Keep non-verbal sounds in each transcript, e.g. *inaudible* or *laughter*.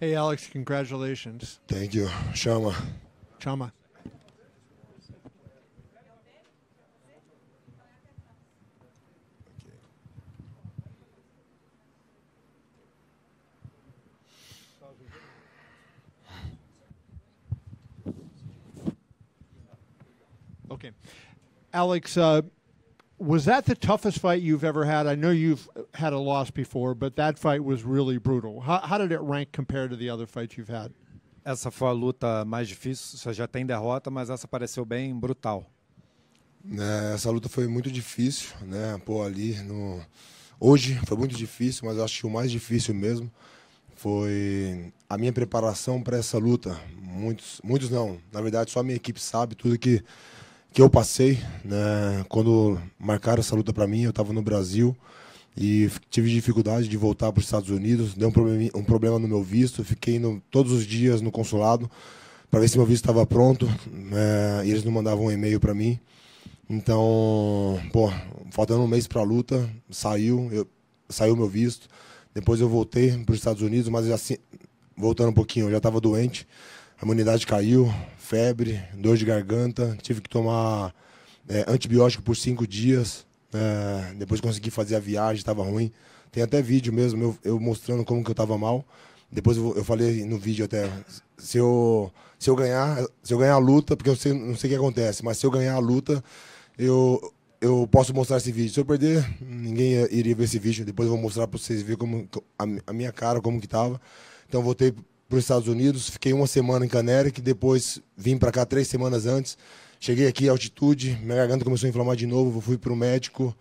Hey, Alex, congratulations. Thank you. Shama. Shama. Okay. Alex, uh, was that the toughest fight you've ever had? I know you've had a loss before, but that fight was really brutal. How, how did it rank compared to the other fights you've had? Essa foi a luta mais difícil. Você já tem derrota, mas essa pareceu bem brutal. É, essa luta foi muito difícil, né? Pô, ali no hoje foi muito difícil, mas acho que o mais difícil mesmo foi a minha preparação para essa luta. Muitos, muitos não. Na verdade, só a minha equipe sabe tudo que que eu passei, né? Quando marcaram essa luta para mim, eu estava no Brasil e tive dificuldade de voltar para os Estados Unidos, deu um, um problema no meu visto, fiquei no, todos os dias no consulado para ver se meu visto estava pronto, né, e eles não mandavam um e-mail para mim. Então, pô, faltando um mês para a luta, saiu, eu, saiu meu visto. Depois eu voltei para os Estados Unidos, mas assim, voltando um pouquinho, eu já estava doente a imunidade caiu, febre, dor de garganta, tive que tomar é, antibiótico por cinco dias. É, depois consegui fazer a viagem, estava ruim. Tem até vídeo mesmo, eu, eu mostrando como que eu estava mal. Depois eu, eu, falei no vídeo até, se eu, se eu ganhar, se eu ganhar a luta, porque eu sei, não sei o que acontece, mas se eu ganhar a luta, eu, eu posso mostrar esse vídeo. Se eu perder, ninguém iria ver esse vídeo. Depois eu vou mostrar para vocês verem como, a, a minha cara, como que estava Então voltei para os Estados Unidos. Fiquei uma semana em que depois vim para cá três semanas antes. Cheguei aqui, altitude, minha garganta começou a inflamar de novo, fui para o médico.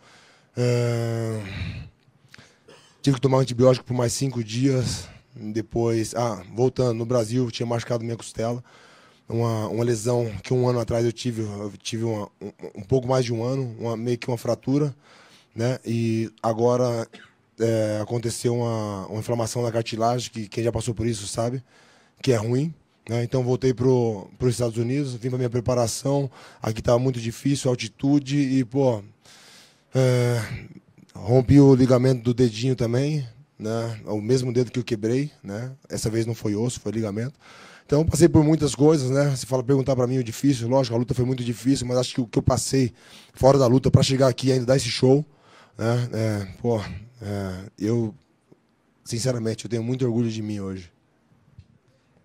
Uh... Tive que tomar um antibiótico por mais cinco dias. Depois, ah, voltando, no Brasil, tinha machucado minha costela. Uma, uma lesão que um ano atrás eu tive, eu tive uma, um, um pouco mais de um ano, uma, meio que uma fratura, né? E agora é, aconteceu uma, uma inflamação da cartilagem, que quem já passou por isso sabe, que é ruim. Né? Então voltei para os Estados Unidos, vim para minha preparação. Aqui estava tá muito difícil, altitude e, pô, é, rompi o ligamento do dedinho também, né? O mesmo dedo que eu quebrei, né? Essa vez não foi osso, foi ligamento. Então passei por muitas coisas, né? Se fala perguntar para mim o é difícil, lógico, a luta foi muito difícil, mas acho que o que eu passei fora da luta para chegar aqui ainda dar esse show, né? É, pô, Uh, eu, sinceramente, eu tenho muito orgulho de mim hoje.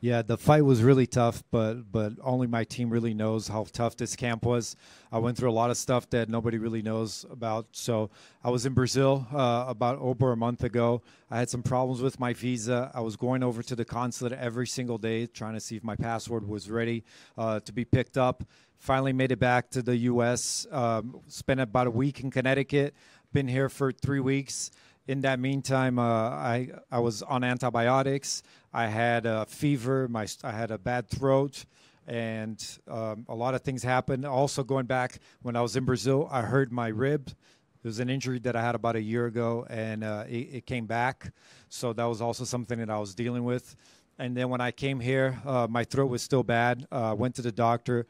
Yeah, the fight was really tough, but but only my team really knows how tough this camp was. I went through a lot of stuff that nobody really knows about. So I was in Brazil uh, about over a month ago. I had some problems with my visa. I was going over to the consulate every single day, trying to see if my password was ready uh, to be picked up. Finally, made it back to the U.S. Um, spent about a week in Connecticut been here for three weeks. In that meantime, uh, I I was on antibiotics. I had a fever. My I had a bad throat, and um, a lot of things happened. Also, going back when I was in Brazil, I hurt my rib. It was an injury that I had about a year ago, and uh, it, it, came back. So that was also something that I was dealing with. And then when I came here, uh, my throat was still bad. Uh, went to the doctor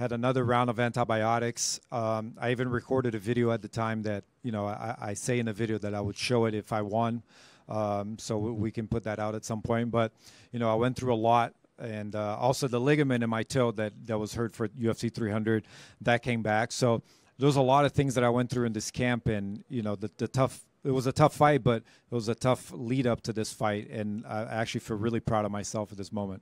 had another round of antibiotics. Um, I even recorded a video at the time that you know I, I, say in the video that I would show it if I won, um, so we can put that out at some point. But you know I went through a lot, and uh, also the ligament in my toe that that was hurt for UFC 300 that came back. So there's a lot of things that I went through in this camp, and you know the, the tough. It was a tough fight, but it was a tough lead up to this fight, and I actually feel really proud of myself at this moment.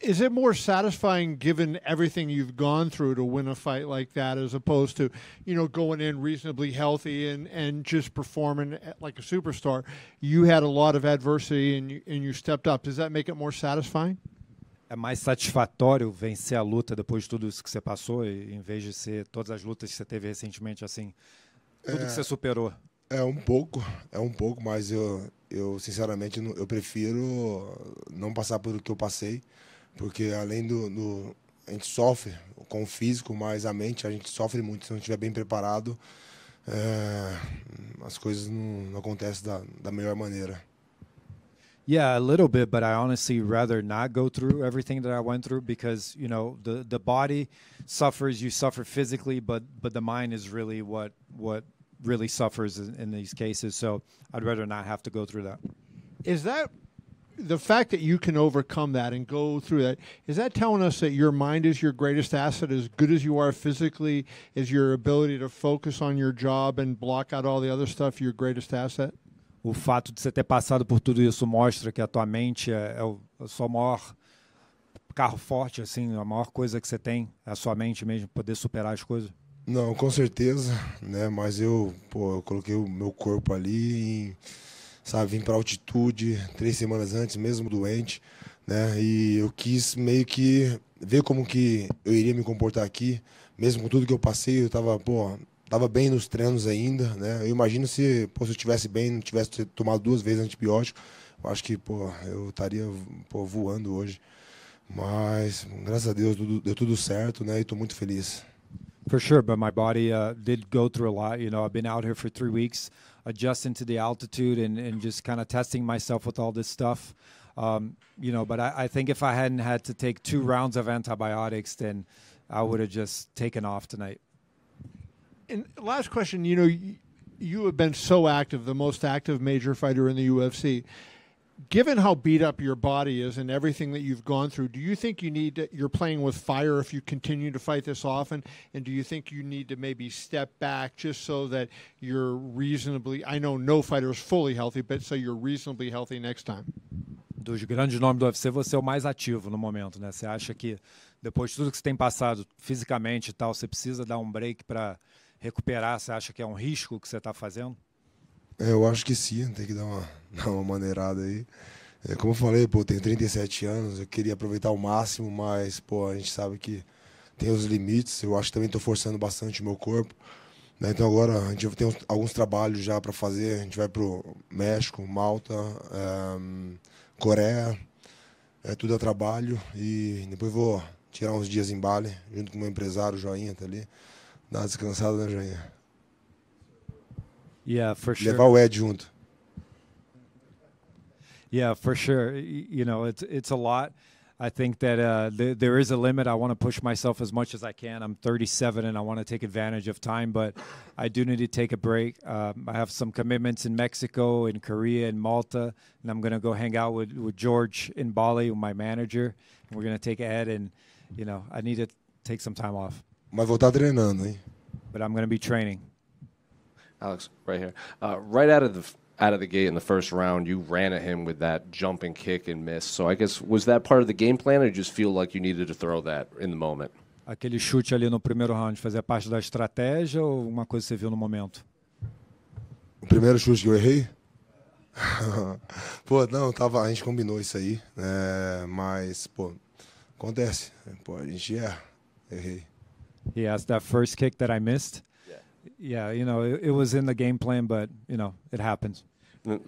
is it more satisfying given everything you've gone through to win a fight like that as opposed to you know going in reasonably healthy and and just performing like a superstar you had a lot of adversity and you, and you stepped up does that make it more satisfying é mais satisfatório vencer a luta depois de tudo isso que você passou em vez de ser todas as lutas que você teve recentemente assim tudo é, que você superou é um pouco é um pouco mas eu eu sinceramente eu prefiro não passar pelo que eu passei, porque além do, do a gente sofre com o físico, mas a mente a gente sofre muito se não estiver bem preparado. Eh, as coisas não, não acontecem da, da melhor maneira. Yeah, a little bit, but I honestly rather not go through everything that I went through because you know the the body suffers. You suffer physically, but but the mind is really what what really suffers in, in these cases. So I'd rather not have to go through that. Is that the fact that you can overcome that and go through that is that telling us that your mind is your greatest asset as good as you are physically is your ability to focus on your job and block out all the other stuff your greatest asset o fato de você ter passado por tudo isso mostra que a tua mente é, é o, é o seu maior carro forte assim a maior coisa que você tem é a sua mente mesmo poder superar as coisas Não, com certeza, né? Mas eu, pô, eu coloquei o meu corpo ali, em, sabe, vim para altitude três semanas antes, mesmo doente, né? E eu quis meio que ver como que eu iria me comportar aqui, mesmo com tudo que eu passei, eu tava, pô, tava bem nos treinos ainda, né? Eu imagino se, pô, se eu tivesse bem, não tivesse tomado duas vezes antibiótico, eu acho que, pô, eu estaria, pô, voando hoje. Mas, graças a Deus, deu tudo certo, né? E tô muito feliz. For sure, but my body uh, did go through a lot. You know, I've been out here for three weeks, adjusting to the altitude and, and just kind of testing myself with all this stuff. Um, you know, but I, I, think if I hadn't had to take two rounds of antibiotics, then I would have just taken off tonight. And last question, you know, you have been so active, the most active major fighter in the UFC. given how beat up your body is and everything that you've gone through, do you think you need to, you're playing with fire if you continue to fight this often? And do you think you need to maybe step back just so that you're reasonably? I know no fighter is fully healthy, but so you're reasonably healthy next time. Dos grandes nomes do UFC, você é o mais ativo no momento, né? Você acha que depois de tudo que você tem passado fisicamente e tal, você precisa dar um break para recuperar? Você acha que é um risco que você está fazendo? É, eu acho que sim, tem que dar uma, *laughs* dar uma maneirada aí. É, como eu falei, pô, eu tenho 37 anos, eu queria aproveitar ao máximo, mas, pô, a gente sabe que tem os limites. Eu acho que também estou forçando bastante o meu corpo. Né? Então agora a gente tem alguns trabalhos já para fazer. A gente vai pro México, Malta, é, Coreia. É tudo a trabalho. E depois vou tirar uns dias em Bali, junto com o meu empresário, Joinha, tá ali. Dá uma descansada, né, Joinha? Yeah, for sure. Levar o Ed junto. Yeah, for sure. You know, it's it's a lot. I think that uh, th- there is a limit. I want to push myself as much as I can. I'm 37 and I want to take advantage of time, but I do need to take a break. Um, I have some commitments in Mexico, in Korea, in Malta, and I'm going to go hang out with, with George in Bali, my manager. And we're going to take Ed, and you know, I need to take some time off. Mas vou treinando, hein? But I'm going to be training. Alex, right here, uh, right out of the out of the gate in the first round, you ran at him with that jump and kick and missed. So I guess was that part of the game plan, or you just feel like you needed to throw that in the moment? Aquele chute ali no primeiro round fazer parte da estratégia ou uma coisa que você viu no momento? O primeiro chute que eu errei? *laughs* pô, não, tava, a gente combinou isso aí, né? mas, pô, acontece. Pô, a gente erra, errei. He asked that first kick that I missed. yeah, you know, it, it, was in the game plan, but you know, it happens.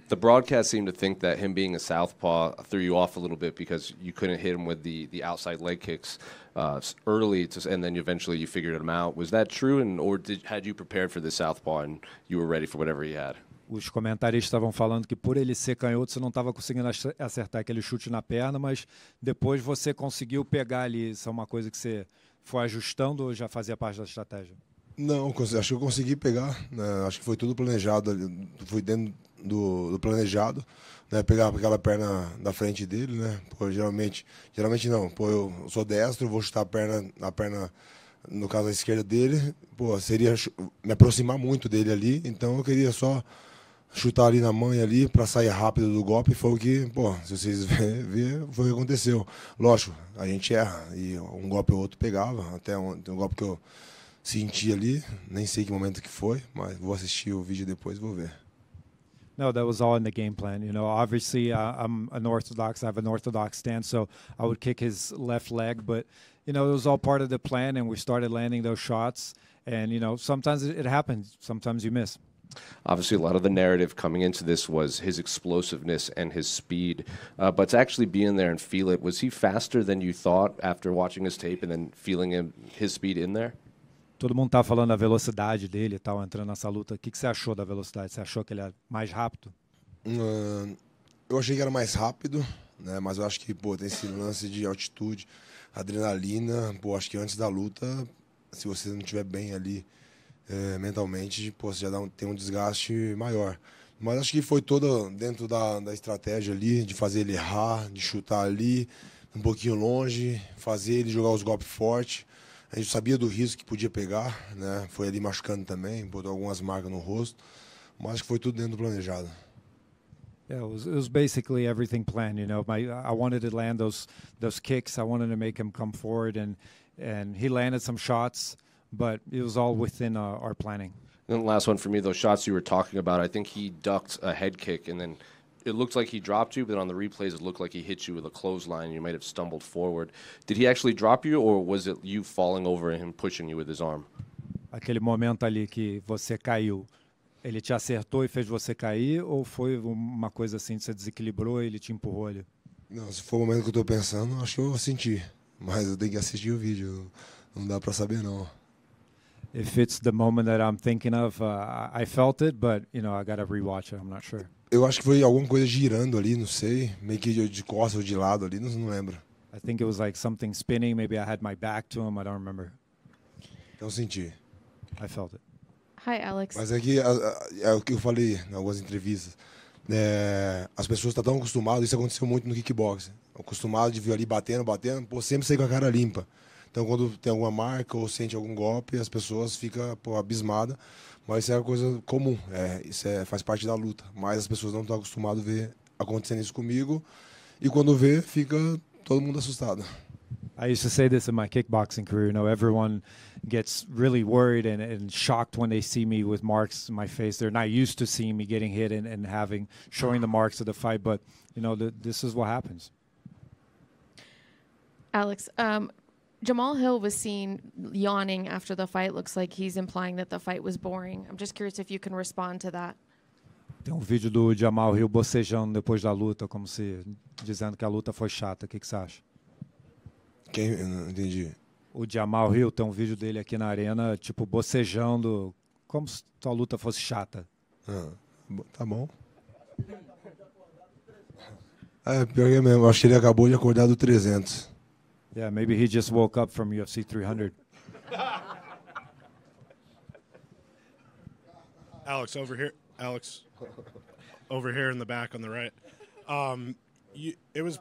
The broadcast seemed to think that him being a southpaw threw you off a little bit because you couldn't hit him with the, the outside leg kicks uh, early, to, and then eventually you figured him out. Was that true, and or did, had you prepared for the southpaw and you were ready for whatever he had? os comentaristas estavam falando que por ele ser canhoto você não estava conseguindo acertar aquele chute na perna, mas depois você conseguiu pegar ali. Isso é uma coisa que você foi ajustando ou já fazia parte da estratégia? Não, acho que eu consegui pegar. Né? Acho que foi tudo planejado, foi dentro do, do planejado. Né? Pegar aquela perna da frente dele, né? Pô, geralmente, geralmente não. Pô, eu sou destro, vou chutar a perna, a perna no caso a esquerda dele. Pô, seria me aproximar muito dele ali. Então eu queria só chutar ali na mãe ali para sair rápido do golpe foi o que, pô, se vocês *laughs* verem, foi o que aconteceu. Lógico, a gente erra e um golpe ou outro pegava, até um, um golpe que eu senti ali, nem sei que momento que foi, mas vou assistir o vídeo depois, vou ver. No, that was all in the game plan. You know, obviously uh, I'm an orthodox. I have an orthodox stance, so I would kick his left leg. But you know, it was all part of the plan, and we started landing those shots. And you know, sometimes it, it happens. Sometimes you miss. Obviously, a lot of the narrative coming into this was his explosiveness and his speed. Uh, but to actually be in there and feel it, was he faster than you thought after watching his tape and then feeling him, his speed in there? Todo mundo tá falando da velocidade dele e tal, entrando nessa luta. O que, que você achou da velocidade? Você achou que ele é mais rápido? Uh, eu achei que era mais rápido, né? Mas eu acho que, pô, tem esse lance de altitude, adrenalina. Pô, acho que antes da luta, se você não estiver bem ali é, mentalmente, pô, você já dá um, tem um desgaste maior. Mas acho que foi toda dentro da, da estratégia ali, de fazer ele errar, de chutar ali, um pouquinho longe, fazer ele jogar os golpes fortes. A gente sabia do risco que podia pegar, né? Foi ali machucando também, botou algumas marcas no rosto, mas foi tudo dentro do planejado. Yeah, it was, it was, basically everything planned. You know, my I wanted to land those those kicks. I wanted to make him come forward, and and he landed some shots, but it was all within uh, our planning. And the last one for me, those shots you were talking about. I think he ducked a head kick and then it looked like he dropped you, but on the replays, it looked like he hit you with a clothesline. You might have stumbled forward. Did he actually drop you, or was it you falling over and him pushing you with his arm? Aquele momento ali que você caiu, ele te acertou e fez você cair, ou foi uma coisa assim, você desequilibrou e ele te empurrou ali? Não, se for o momento que eu estou pensando, acho que eu senti. Mas eu tenho que assistir o vídeo, não dá para saber não. If it's the moment that I'm thinking of, uh, I felt it, but you know I gotta rewatch it. I'm not sure. Eu acho que foi alguma coisa girando ali, não sei. Meio que de, costas ou de lado ali, não, não lembro. I think it was like something spinning. Maybe I had my back to him. I don't remember. Então eu senti. I felt it. Hi, Alex. Mas é que é, o que eu falei em algumas entrevistas. É, as pessoas estão tá tão acostumadas, isso aconteceu muito no kickbox. Acostumado de vir ali batendo, batendo, pô, sempre sair com a cara limpa. Então, quando tem alguma marca ou sente algum golpe, as pessoas ficam abismadas. Mas isso é uma coisa comum, é, isso é, faz parte da luta. Mas as pessoas não estão acostumadas a ver acontecendo isso comigo. E quando vê, fica todo mundo assustado. I used to say this in my kickboxing career. You know, everyone gets really worried and, and, shocked when they see me with marks in my face. They're not used to seeing me getting hit and, and having showing the marks of the fight, but you know, the, this is what happens. Alex, um, Jamal Hill was seen yawning after the fight. Looks like he's implying that the fight was boring. I'm just curious if you can respond to that. Tem um vídeo do Jamal Hill bocejando depois da luta, como se dizendo que a luta foi chata. O que, que você acha? Quem? Eu não entendi. O Jamal Hill tem um vídeo dele aqui na arena, tipo, bocejando, como se a luta fosse chata. Ah, tá bom. É, pior que é mesmo. Acho que ele acabou de acordar do 300. Yeah, maybe he just woke up from UFC 300. *laughs* Alex, over here. Alex, over here in the back on the right. Um, you, it was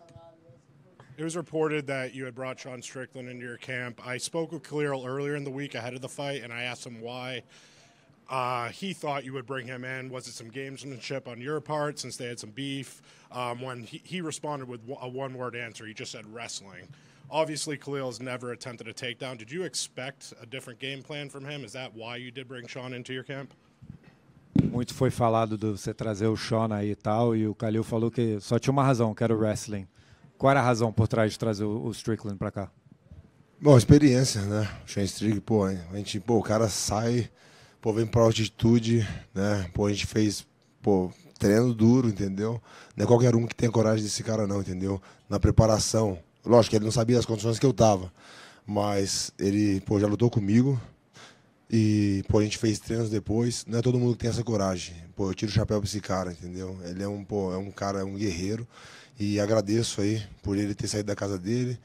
it was reported that you had brought Sean Strickland into your camp. I spoke with Khalil earlier in the week ahead of the fight, and I asked him why uh, he thought you would bring him in. Was it some gamesmanship on your part since they had some beef? Um, when he, he responded with a one word answer, he just said wrestling. Obviously, Khalil's never attempted a takedown. Did you expect a different game plan from him? Is that why you did bring Sean into your camp? Muito foi falado de você trazer o Sean aí e tal, e o Khalil falou que só tinha uma razão, que era o wrestling. Qual era a razão por trás de trazer o Strickland para cá? Bom, experiência, né? O Sean Strickland, pô, a gente, pô, o cara sai, pô, vem pra altitude, né? Pô, a gente fez, pô, treino duro, entendeu? Não é qualquer um que tem coragem desse cara, não, entendeu? Na preparação, Lógico, que ele não sabia as condições que eu tava. Mas ele, pô, já lutou comigo. E, pô, a gente fez treinos depois. Não é todo mundo que tem essa coragem. Pô, eu tiro o chapéu pra esse cara, entendeu? Ele é um, pô, é um cara, é um guerreiro. E agradeço aí por ele ter saído da casa dele,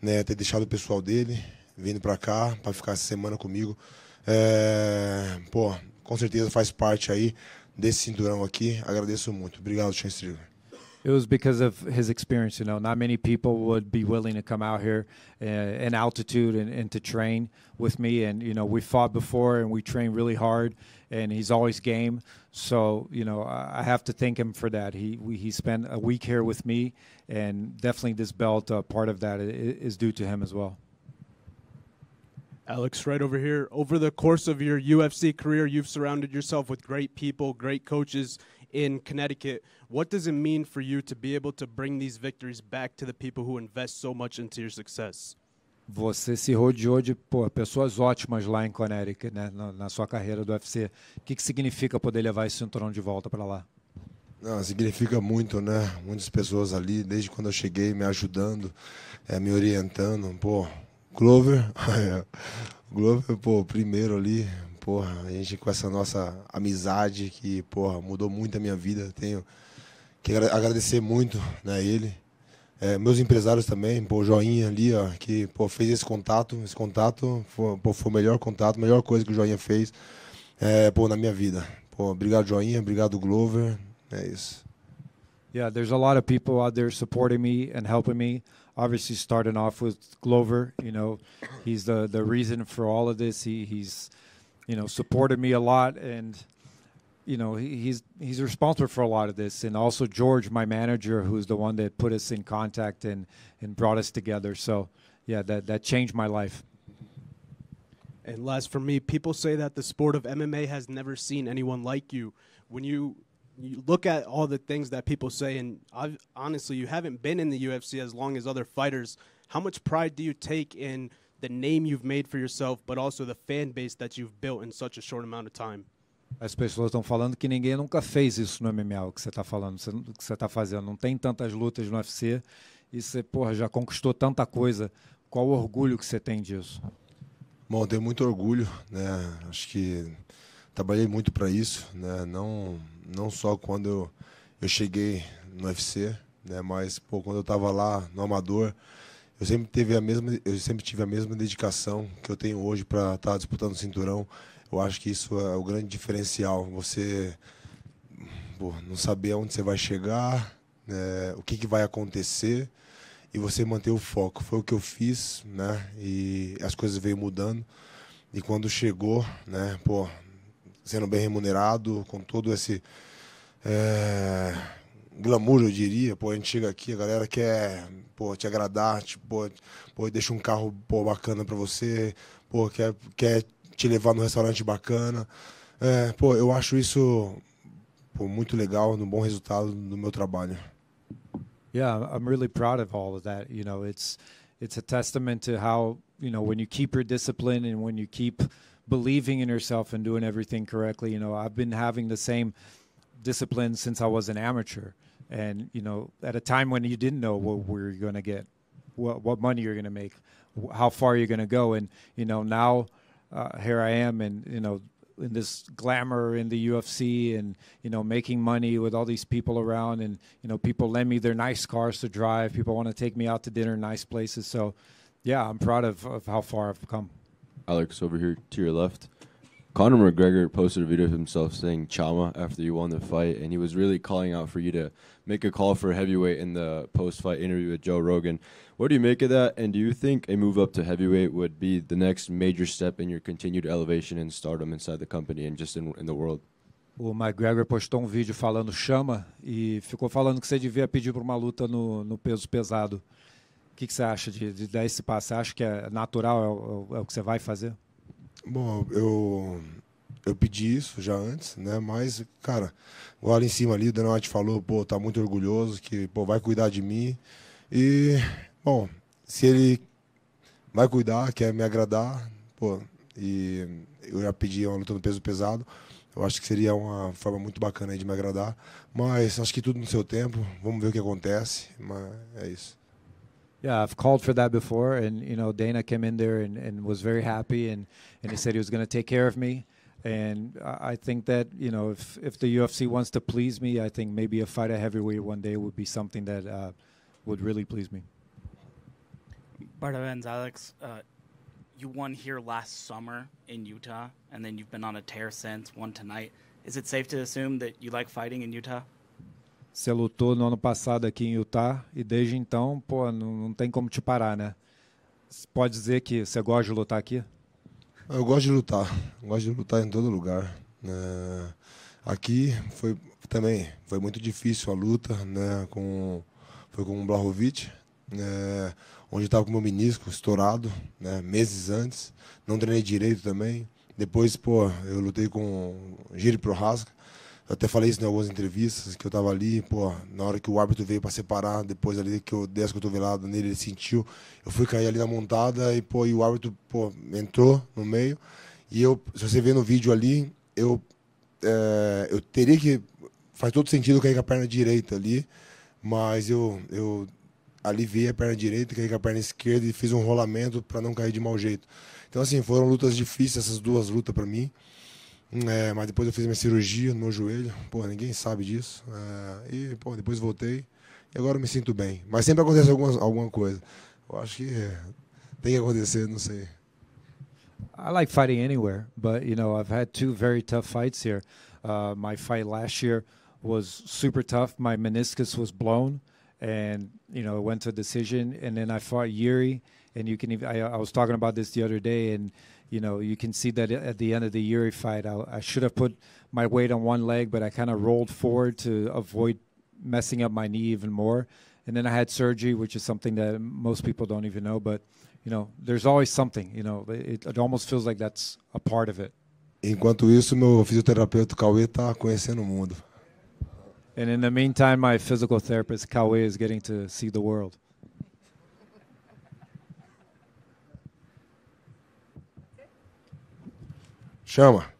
né? Ter deixado o pessoal dele, vindo pra cá, pra ficar essa semana comigo. É, pô, com certeza faz parte aí desse cinturão aqui. Agradeço muito. Obrigado, Chance Trigger. It was because of his experience. You know, not many people would be willing to come out here uh, in altitude and, and to train with me. And you know, we fought before and we trained really hard. And he's always game. So you know, I have to thank him for that. He we, he spent a week here with me, and definitely this belt uh, part of that is due to him as well. Alex, right over here. Over the course of your UFC career, you've surrounded yourself with great people, great coaches, in Connecticut. What does it mean for you to be able to bring these victories back to the people who invest so much into your success? Você se rodeou de pô, pessoas ótimas lá em Connecticut, né, na, na sua carreira do UFC. O que, que significa poder levar esse cinturão de volta para lá? Não, significa muito, né? Muitas pessoas ali, desde quando eu cheguei, me ajudando, é, me orientando. Pô, Glover, Glover, *laughs* pô, primeiro ali, porra, a gente com essa nossa amizade que, porra, mudou muito a minha vida. Tenho que agradecer muito né, a né, ele. É, meus empresários também, pô, Joinha ali, ó, que pô, fez esse contato. Esse contato foi, pô, foi o melhor contato, a melhor coisa que o Joinha fez é, pô, na minha vida. Pô, obrigado, Joinha, obrigado, Glover. É isso. Yeah, there's a lot of people out there supporting me and helping me. Obviously, starting off with Glover, you know, he's the, the reason for all of this. He, he's you know, supported me a lot, and you know, he, he's he's responsible for a lot of this, and also George, my manager, who's the one that put us in contact and and brought us together. So, yeah, that that changed my life. And last for me, people say that the sport of MMA has never seen anyone like you. When you you look at all the things that people say, and I've, honestly, you haven't been in the UFC as long as other fighters. How much pride do you take in? the name you've made for yourself, but also the fan base that you've built in such a short amount of time. As pessoas estão falando que ninguém nunca fez isso no MMA, o que você está falando, o que você está fazendo. Não tem tantas lutas no UFC e você, porra, já conquistou tanta coisa. Qual o orgulho que você tem disso? Bom, tenho muito orgulho, né? Acho que trabalhei muito para isso, né? Não, não só quando eu, eu cheguei no UFC, né? Mas, pô, quando eu estava lá no Amador, eu sempre teve a mesma, eu sempre tive a mesma dedicação que eu tenho hoje para estar tá disputando o cinturão. Eu acho que isso é o grande diferencial. Você pô, não saber aonde você vai chegar, né, o que, que vai acontecer e você manter o foco. Foi o que eu fiz, né? E as coisas veio mudando. E quando chegou, né? Pô, sendo bem remunerado, com todo esse é, glamour, eu diria. Pô, a gente chega aqui, a galera quer pô, te agradar, tipo, pô, pô, deixa um carro pô, bacana para você, pô, quer, quer te levar num restaurante bacana. É, pô, eu acho isso pô, muito legal, um bom resultado do meu trabalho. Yeah, I'm really proud of all of that. You know, it's it's a testament to how you know when you keep your discipline and when you keep believing in yourself and doing everything correctly. You know, I've been having the same discipline since I was an amateur. and you know at a time when you didn't know what we are going to get what, what money you're going to make how far you're going to go and you know now uh, here i am and you know in this glamour in the UFC and you know making money with all these people around and you know people lend me their nice cars to drive people want to take me out to dinner nice places so yeah I'm proud of, of how far I've come Alex over here to your left Conor McGregor posted a video of himself saying "Chama" after you won the fight, and he was really calling out for you to make a call for heavyweight in the post-fight interview with Joe Rogan. What do you make of that? And do you think a move up to heavyweight would be the next major step in your continued elevation and stardom inside the company and just in, in the world? O McGregor postou um vídeo falando chama e ficou falando que você devia pedir para uma luta no, no peso pesado. O que, que você acha de, de, dar esse passo? Você acha que é natural, é, é, é o que você vai fazer? Bom, eu eu pedi isso já antes, né? Mas, cara, agora em cima ali, o te falou, pô, tá muito orgulhoso, que pô, vai cuidar de mim. E, bom, se ele vai cuidar, quer me agradar, pô, e eu já pedi uma luta no peso pesado. Eu acho que seria uma forma muito bacana de me agradar. Mas acho que tudo no seu tempo. Vamos ver o que acontece. Mas é isso. yeah, I've called for that before, and you know, Dana came in there and, and was very happy, and, and he said he was going to take care of me, and I, I think that you know, if if the UFC wants to please me, I think maybe a fight at heavyweight one day would be something that uh, would really please me. Bardavenz, Alex, uh, you won here last summer in Utah, and then you've been on a tear since. One tonight. Is it safe to assume that you like fighting in Utah? Você lutou no ano passado aqui em Utah e desde então, pô, não, não tem como te parar, né? pode dizer que você gosta de lutar aqui? Eu gosto de lutar, gosto de lutar em todo lugar. É... Aqui foi também foi muito difícil a luta, né? Com foi com o Blahovic, né? onde estava com o meu menisco estourado, né? Meses antes, não treinei direito também. Depois, pô, eu lutei com Giri Prohaska, eu até falei isso em algumas entrevistas, que eu tava ali, pô, na hora que o árbitro veio para separar, depois ali que eu dei as cotoveladas nele, ele sentiu. Eu fui cair ali na montada e, pô, e o árbitro, pô, entrou no meio. E eu, se você vê no vídeo ali, eu, é, eu teria que. Faz todo sentido eu cair com a perna direita ali, mas eu, eu aliviei a perna direita, caí com a perna esquerda e fiz um rolamento para não cair de mau jeito. Então, assim, foram lutas difíceis essas duas lutas para mim. É, mas depois eu fiz minha cirurgia no meu joelho. Pô, ninguém sabe disso. É, e, pô, depois voltei. E agora eu me sinto bem. Mas sempre acontece alguma, alguma coisa. Eu acho que é, tem que acontecer, não sei. I like fighting anywhere, but you know, I've had two very tough fights here. Uh, my fight last year was super tough. My meniscus was blown, and you know, it went to decision. And then I fought Yuri, and you can even I, I, was talking about this the other day and you know you can see that at the end of the year fight I, I should have put my weight on one leg but i kind of rolled forward to avoid messing up my knee even more and then i had surgery which is something that most people don't even know but you know there's always something you know it, it almost feels like that's a part of it enquanto isso meu fisioterapeuta Cauê está conhecendo o mundo and in the meantime my physical therapist Cauê is getting to see the world Chama.